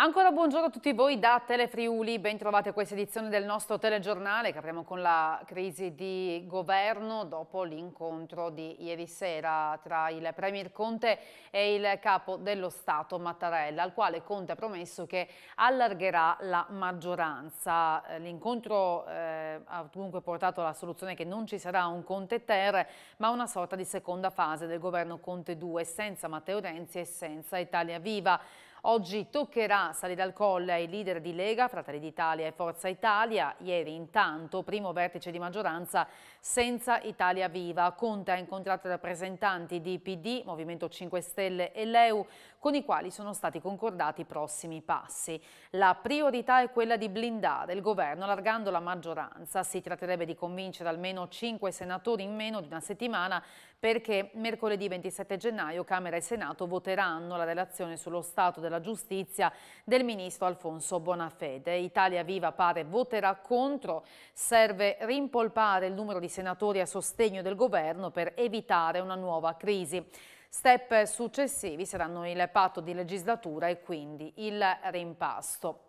Ancora buongiorno a tutti voi da Telefriuli, ben trovati a questa edizione del nostro telegiornale che apriamo con la crisi di governo dopo l'incontro di ieri sera tra il Premier Conte e il capo dello Stato Mattarella, al quale Conte ha promesso che allargherà la maggioranza. Eh, l'incontro eh, ha comunque portato alla soluzione che non ci sarà un Conte Ter, ma una sorta di seconda fase del governo Conte 2 senza Matteo Renzi e senza Italia Viva. Oggi toccherà salire al colle ai leader di Lega, Fratelli d'Italia e Forza Italia. Ieri intanto, primo vertice di maggioranza senza Italia Viva. Conte ha incontrato rappresentanti di PD, Movimento 5 Stelle e Leu con i quali sono stati concordati i prossimi passi. La priorità è quella di blindare il governo allargando la maggioranza. Si tratterebbe di convincere almeno 5 senatori in meno di una settimana perché mercoledì 27 gennaio Camera e Senato voteranno la relazione sullo stato della giustizia del ministro Alfonso Bonafede. Italia Viva pare voterà contro, serve rimpolpare il numero di senatori a sostegno del governo per evitare una nuova crisi. Step successivi saranno il patto di legislatura e quindi il rimpasto.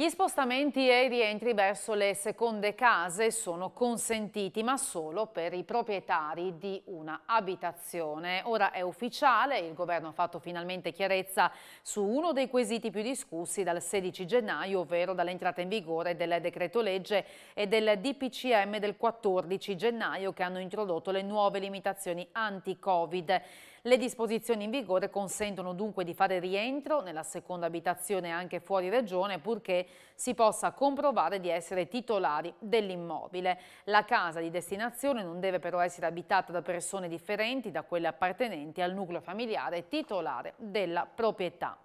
Gli spostamenti e i rientri verso le seconde case sono consentiti ma solo per i proprietari di una abitazione. Ora è ufficiale, il governo ha fatto finalmente chiarezza su uno dei quesiti più discussi dal 16 gennaio, ovvero dall'entrata in vigore del decreto legge e del DPCM del 14 gennaio che hanno introdotto le nuove limitazioni anti-Covid. Le disposizioni in vigore consentono dunque di fare rientro nella seconda abitazione anche fuori regione purché si possa comprovare di essere titolari dell'immobile. La casa di destinazione non deve però essere abitata da persone differenti da quelle appartenenti al nucleo familiare titolare della proprietà.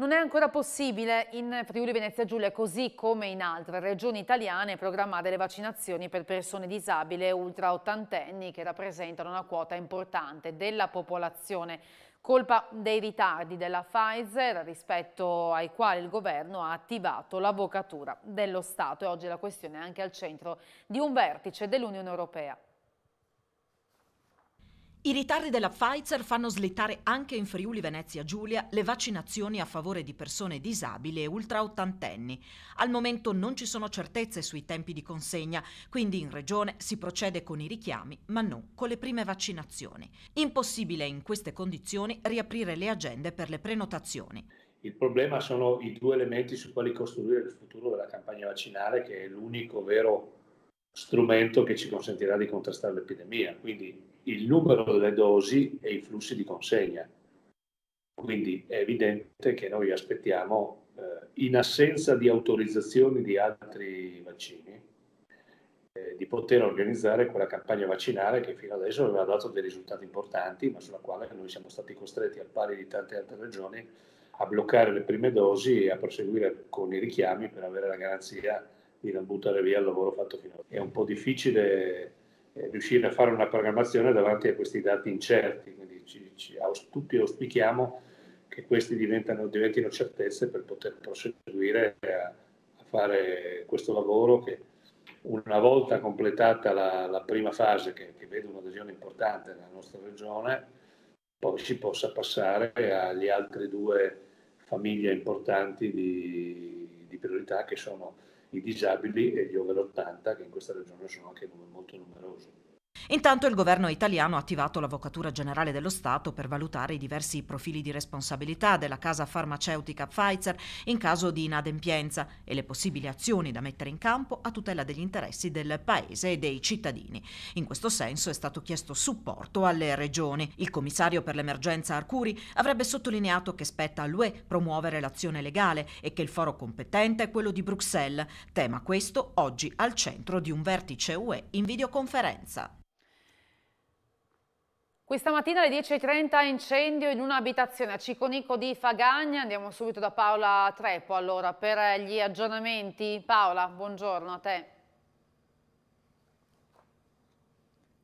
Non è ancora possibile in Friuli Venezia Giulia, così come in altre regioni italiane, programmare le vaccinazioni per persone disabili e ultraottantenni che rappresentano una quota importante della popolazione. Colpa dei ritardi della Pfizer rispetto ai quali il governo ha attivato l'avvocatura dello Stato e oggi la questione è anche al centro di un vertice dell'Unione Europea. I ritardi della Pfizer fanno slittare anche in Friuli Venezia Giulia le vaccinazioni a favore di persone disabili e ultraottantenni. Al momento non ci sono certezze sui tempi di consegna, quindi in regione si procede con i richiami, ma non con le prime vaccinazioni. Impossibile in queste condizioni riaprire le agende per le prenotazioni. Il problema sono i due elementi su quali costruire il futuro della campagna vaccinale, che è l'unico vero strumento che ci consentirà di contrastare l'epidemia. Quindi il numero delle dosi e i flussi di consegna. Quindi è evidente che noi aspettiamo, eh, in assenza di autorizzazioni di altri vaccini, eh, di poter organizzare quella campagna vaccinale che fino adesso aveva dato dei risultati importanti, ma sulla quale noi siamo stati costretti, al pari di tante altre regioni, a bloccare le prime dosi e a proseguire con i richiami per avere la garanzia di non buttare via il lavoro fatto fino ad ora. È un po' difficile eh, riuscire a fare una programmazione davanti a questi dati incerti. Quindi ci, ci, tutti auspichiamo che questi diventano, diventino certezze per poter proseguire a, a, fare questo lavoro che una volta completata la, la prima fase, che, che vede un'adesione importante nella nostra regione, poi si possa passare agli altri due famiglie importanti di, di priorità che sono i disabili e gli over 80 che in questa regione sono anche molto numerosi. Intanto il governo italiano ha attivato l'Avvocatura Generale dello Stato per valutare i diversi profili di responsabilità della casa farmaceutica Pfizer in caso di inadempienza e le possibili azioni da mettere in campo a tutela degli interessi del Paese e dei cittadini. In questo senso è stato chiesto supporto alle regioni. Il commissario per l'emergenza Arcuri avrebbe sottolineato che spetta all'UE promuovere l'azione legale e che il foro competente è quello di Bruxelles, tema questo oggi al centro di un vertice UE in videoconferenza. Questa mattina alle 10.30 incendio in un'abitazione a Ciconico di Fagagna. Andiamo subito da Paola Trepo allora per eh, gli aggiornamenti. Paola, buongiorno a te.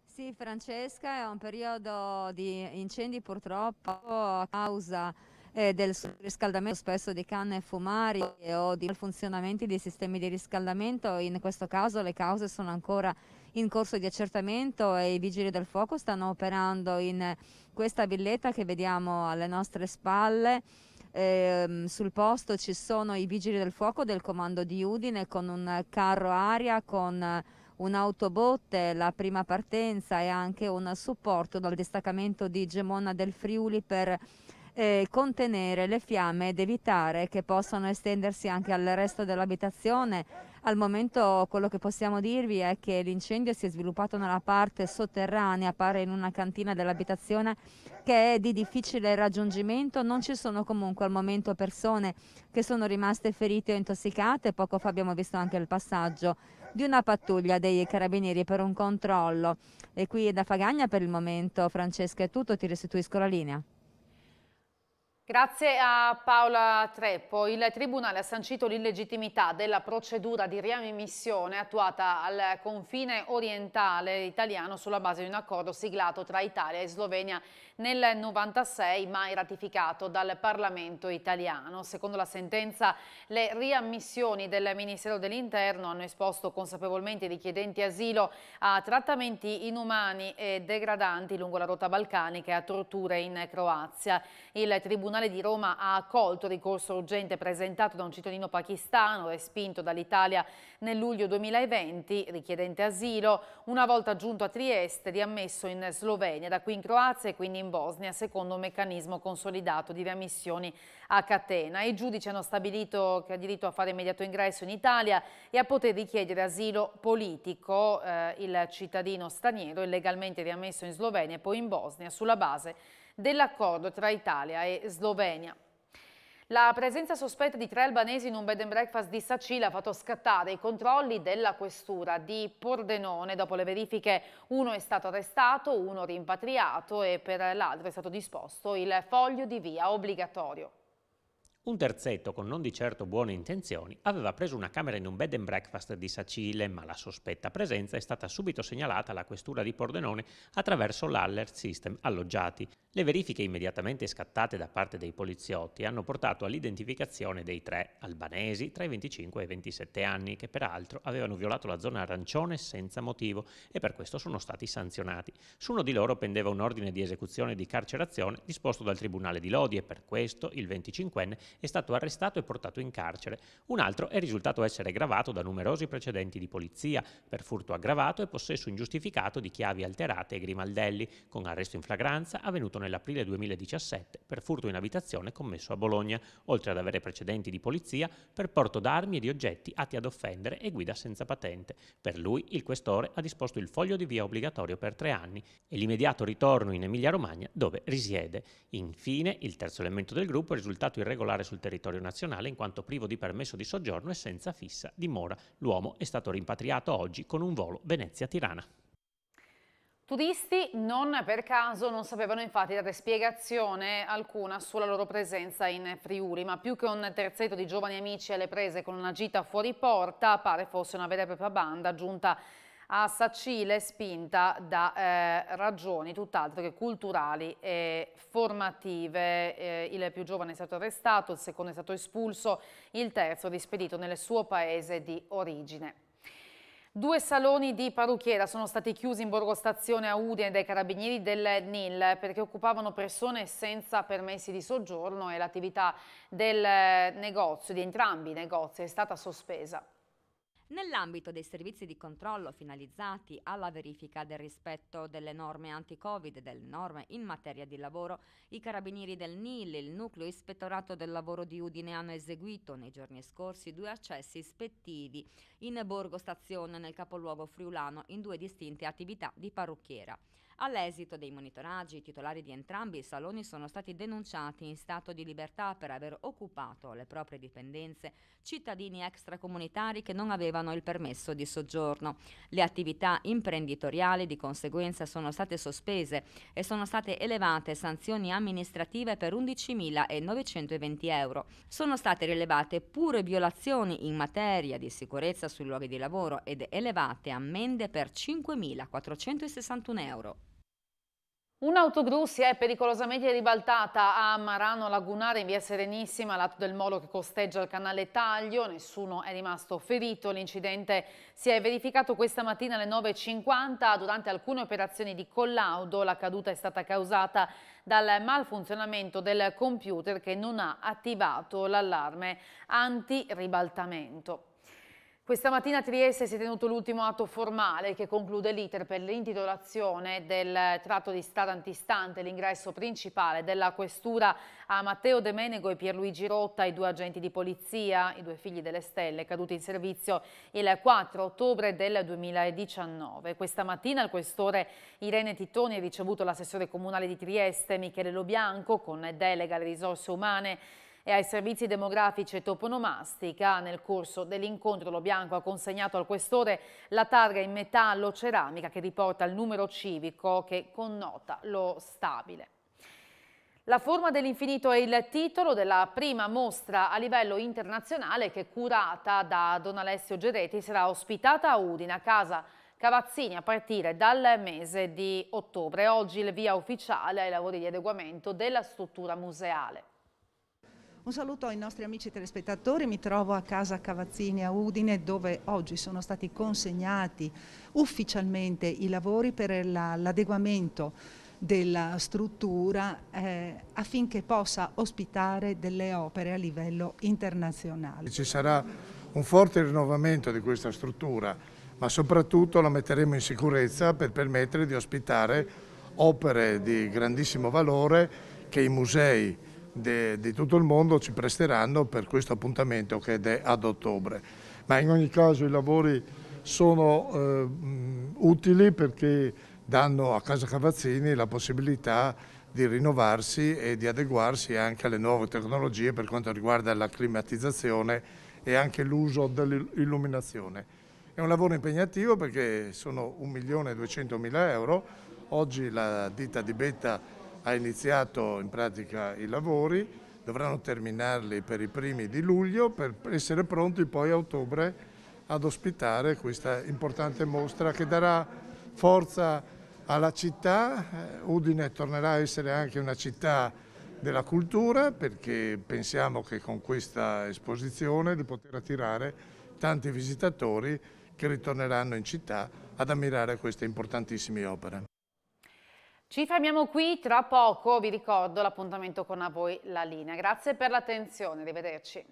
Sì Francesca, è un periodo di incendi purtroppo a causa eh, del riscaldamento spesso di canne fumari o di malfunzionamenti dei sistemi di riscaldamento. In questo caso le cause sono ancora in corso di accertamento e i vigili del fuoco stanno operando in questa villetta che vediamo alle nostre spalle. Eh, sul posto ci sono i vigili del fuoco del comando di Udine con un carro aria, con un'autobotte, la prima partenza e anche un supporto dal distaccamento di Gemona del Friuli per eh, contenere le fiamme ed evitare che possano estendersi anche al resto dell'abitazione. Al momento quello che possiamo dirvi è che l'incendio si è sviluppato nella parte sotterranea, appare in una cantina dell'abitazione che è di difficile raggiungimento, non ci sono comunque al momento persone che sono rimaste ferite o intossicate, poco fa abbiamo visto anche il passaggio di una pattuglia dei carabinieri per un controllo. E qui da Fagagna per il momento Francesca è tutto, ti restituisco la linea. Grazie a Paola Treppo. Il Tribunale ha sancito l'illegittimità della procedura di riammissione attuata al confine orientale italiano sulla base di un accordo siglato tra Italia e Slovenia nel 1996 mai ratificato dal Parlamento italiano. Secondo la sentenza le riammissioni del Ministero dell'Interno hanno esposto consapevolmente i richiedenti asilo a trattamenti inumani e degradanti lungo la rotta balcanica e a torture in Croazia. Il Tribunale Tribunale di Roma ha accolto il ricorso urgente presentato da un cittadino pakistano respinto dall'Italia nel luglio 2020, richiedente asilo, una volta giunto a Trieste, riammesso in Slovenia, da qui in Croazia e quindi in Bosnia, secondo un meccanismo consolidato di riammissioni a catena. I giudici hanno stabilito che ha diritto a fare immediato ingresso in Italia e a poter richiedere asilo politico eh, il cittadino straniero illegalmente riammesso in Slovenia e poi in Bosnia sulla base dell'accordo tra Italia e Slovenia. La presenza sospetta di tre albanesi in un bed and breakfast di Sacile ha fatto scattare i controlli della questura di Pordenone. Dopo le verifiche uno è stato arrestato, uno rimpatriato e per l'altro è stato disposto il foglio di via obbligatorio. Un terzetto con non di certo buone intenzioni aveva preso una camera in un bed and breakfast di Sacile, ma la sospetta presenza è stata subito segnalata alla questura di Pordenone attraverso l'Alert System alloggiati. Le verifiche immediatamente scattate da parte dei poliziotti hanno portato all'identificazione dei tre albanesi tra i 25 e i 27 anni che peraltro avevano violato la zona arancione senza motivo e per questo sono stati sanzionati. Su uno di loro pendeva un ordine di esecuzione di carcerazione disposto dal Tribunale di Lodi e per questo il 25enne è stato arrestato e portato in carcere. Un altro è risultato essere gravato da numerosi precedenti di polizia per furto aggravato e possesso ingiustificato di chiavi alterate e grimaldelli, con arresto in flagranza avvenuto nel nell'aprile 2017 per furto in abitazione commesso a Bologna, oltre ad avere precedenti di polizia per porto d'armi e di oggetti atti ad offendere e guida senza patente. Per lui il questore ha disposto il foglio di via obbligatorio per tre anni e l'immediato ritorno in Emilia-Romagna dove risiede. Infine, il terzo elemento del gruppo è risultato irregolare sul territorio nazionale in quanto privo di permesso di soggiorno e senza fissa dimora. L'uomo è stato rimpatriato oggi con un volo Venezia-Tirana. Turisti non per caso non sapevano infatti dare spiegazione alcuna sulla loro presenza in Friuli, ma più che un terzetto di giovani amici alle prese con una gita fuori porta, pare fosse una vera e propria banda giunta a Sacile spinta da eh, ragioni tutt'altro che culturali e formative. Eh, il più giovane è stato arrestato, il secondo è stato espulso, il terzo rispedito nel suo paese di origine. Due saloni di parrucchiera sono stati chiusi in Borgo Stazione a Udine dai carabinieri del NIL perché occupavano persone senza permessi di soggiorno e l'attività del negozio, di entrambi i negozi, è stata sospesa. Nell'ambito dei servizi di controllo finalizzati alla verifica del rispetto delle norme anti-Covid e delle norme in materia di lavoro, i carabinieri del NIL e il nucleo ispettorato del lavoro di Udine hanno eseguito nei giorni scorsi due accessi ispettivi in Borgo Stazione nel capoluogo friulano in due distinte attività di parrucchiera. All'esito dei monitoraggi, i titolari di entrambi i saloni sono stati denunciati in stato di libertà per aver occupato le proprie dipendenze cittadini extracomunitari che non avevano il permesso di soggiorno. Le attività imprenditoriali di conseguenza sono state sospese e sono state elevate sanzioni amministrative per 11.920 euro. Sono state rilevate pure violazioni in materia di sicurezza sui luoghi di lavoro ed elevate ammende per 5.461 euro. Un'autogru si è pericolosamente ribaltata a Marano Lagunare in via Serenissima, lato del molo che costeggia il canale Taglio. Nessuno è rimasto ferito. L'incidente si è verificato questa mattina alle 9.50. Durante alcune operazioni di collaudo la caduta è stata causata dal malfunzionamento del computer che non ha attivato l'allarme anti-ribaltamento. Questa mattina a Trieste si è tenuto l'ultimo atto formale che conclude l'iter per l'intitolazione del tratto di strada antistante l'ingresso principale della questura a Matteo De Menego e Pierluigi Rotta, i due agenti di polizia, i due figli delle stelle, caduti in servizio il 4 ottobre del 2019. Questa mattina il questore Irene Tittoni ha ricevuto l'assessore comunale di Trieste Michele Lobianco con delega alle risorse umane e ai servizi demografici e toponomastica. Nel corso dell'incontro Lo Bianco ha consegnato al questore la targa in metallo ceramica che riporta il numero civico che connota lo stabile. La forma dell'infinito è il titolo della prima mostra a livello internazionale che curata da Don Alessio Geretti sarà ospitata a Udine a casa Cavazzini a partire dal mese di ottobre. Oggi il via ufficiale ai lavori di adeguamento della struttura museale. Un saluto ai nostri amici telespettatori, mi trovo a casa Cavazzini a Udine dove oggi sono stati consegnati ufficialmente i lavori per l'adeguamento della struttura eh, affinché possa ospitare delle opere a livello internazionale. Ci sarà un forte rinnovamento di questa struttura ma soprattutto la metteremo in sicurezza per permettere di ospitare opere di grandissimo valore che i musei di tutto il mondo ci presteranno per questo appuntamento che è ad ottobre. Ma in ogni caso i lavori sono eh, utili perché danno a Casa Cavazzini la possibilità di rinnovarsi e di adeguarsi anche alle nuove tecnologie per quanto riguarda la climatizzazione e anche l'uso dell'illuminazione. È un lavoro impegnativo perché sono 1.200.000 euro, oggi la ditta di Betta ha iniziato in pratica i lavori, dovranno terminarli per i primi di luglio per essere pronti poi a ottobre ad ospitare questa importante mostra che darà forza alla città. Eh, Udine tornerà a essere anche una città della cultura perché pensiamo che con questa esposizione di poter attirare tanti visitatori che ritorneranno in città ad ammirare queste importantissime opere. Ci fermiamo qui, tra poco vi ricordo l'appuntamento con a voi la linea. Grazie per l'attenzione, arrivederci.